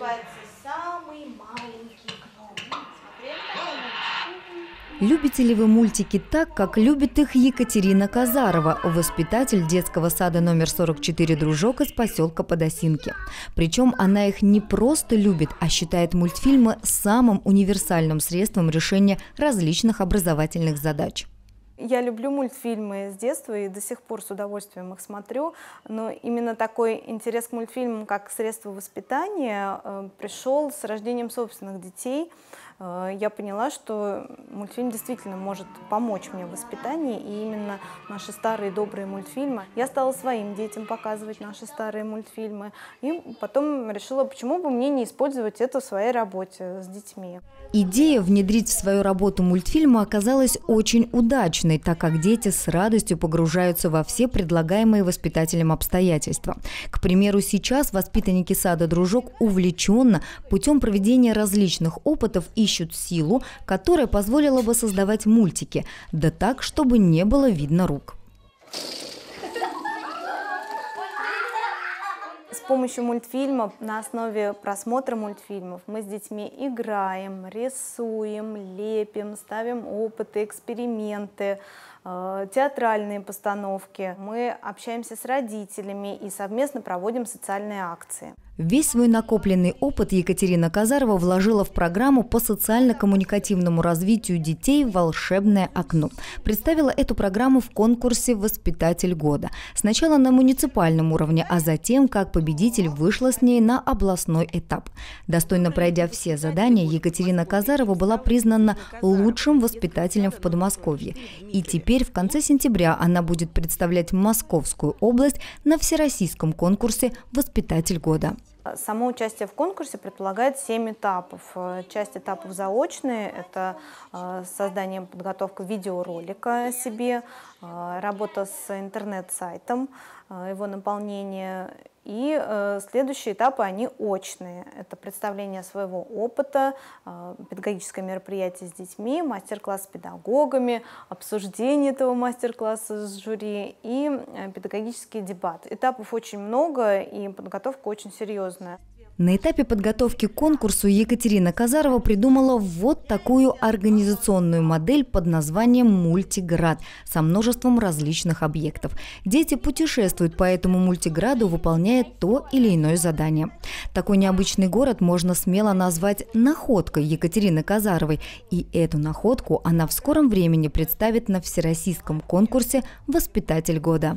называется «Самый маленький гном». Любите ли вы мультики так, как любит их Екатерина Казарова, воспитатель детского сада номер 44 «Дружок» из поселка Подосинки? Причем она их не просто любит, а считает мультфильмы самым универсальным средством решения различных образовательных задач. Я люблю мультфильмы с детства и до сих пор с удовольствием их смотрю, но именно такой интерес к мультфильмам как средство воспитания э, пришел с рождением собственных детей. Э, я поняла, что мультфильм действительно может помочь мне в воспитании, и именно наши старые добрые мультфильмы. Я стала своим детям показывать наши старые мультфильмы, и потом решила, почему бы мне не использовать это в своей работе с детьми. Идея внедрить в свою работу мультфильмы оказалась очень удачной важной, так как дети с радостью погружаются во все предлагаемые воспитателем обстоятельства. К примеру, сейчас воспитанники сада «Дружок» увлеченно путем проведения различных опытов ищут силу, которая позволила бы создавать мультики, да так, чтобы не было видно рук. помощью мультфильма, на основе просмотра мультфильмов, мы с детьми играем, рисуем, лепим, ставим опыты, эксперименты, э, театральные постановки. Мы общаемся с родителями и совместно проводим социальные акции. Весь свой накопленный опыт Екатерина Казарова вложила в программу по социально-коммуникативному развитию детей «Волшебное окно». Представила эту программу в конкурсе «Воспитатель года». Сначала на муниципальном уровне, а затем, как победитель, вышла с ней на областной этап. Достойно пройдя все задания, Екатерина Казарова была признана лучшим воспитателем в Подмосковье. И теперь, в конце сентября, она будет представлять Московскую область на всероссийском конкурсе «Воспитатель года». Само участие в конкурсе предполагает 7 этапов. Э, часть этапов заочные – это э, создание, подготовка видеоролика себе, э, работа с интернет-сайтом, его наполнение и э, следующие этапы, они очные. Это представление своего опыта, э, педагогическое мероприятие с детьми, мастер-класс с педагогами, обсуждение этого мастер-класса с жюри и э, педагогический дебат. Этапов очень много и подготовка очень серьезная. На этапе подготовки к конкурсу Екатерина Казарова придумала вот такую организационную модель под названием «Мультиград» со множеством различных объектов. Дети путешествуют по этому мультиграду, выполняя то или иное задание. Такой необычный город можно смело назвать «находкой» Екатерины Казаровой. И эту находку она в скором времени представит на всероссийском конкурсе «Воспитатель года».